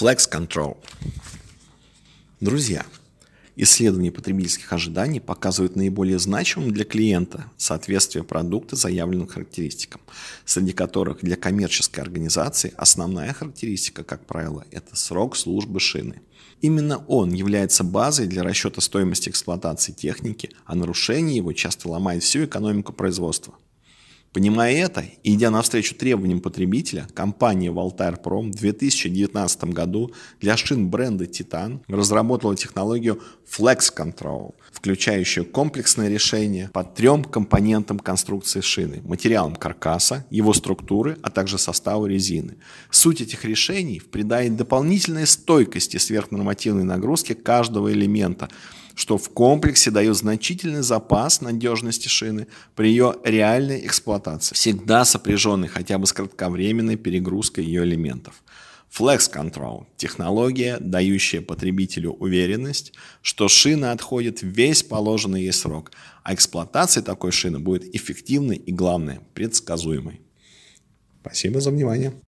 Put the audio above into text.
Flex Control. Друзья, исследования потребительских ожиданий показывают наиболее значимым для клиента соответствие продукта заявленным характеристикам, среди которых для коммерческой организации основная характеристика, как правило, это срок службы шины. Именно он является базой для расчета стоимости эксплуатации техники, а нарушение его часто ломает всю экономику производства. Понимая это, и идя навстречу требованиям потребителя, компания Valtar Prom в 2019 году для шин бренда Titan разработала технологию Flex Control, включающую комплексное решение по трем компонентам конструкции шины – материалам каркаса, его структуры, а также составу резины. Суть этих решений в придании дополнительной стойкости сверхнормативной нагрузки каждого элемента – что в комплексе дает значительный запас надежности шины при ее реальной эксплуатации, всегда сопряженный хотя бы с кратковременной перегрузкой ее элементов. Flex Control – технология, дающая потребителю уверенность, что шина отходит весь положенный ей срок, а эксплуатация такой шины будет эффективной и, главное, предсказуемой. Спасибо за внимание.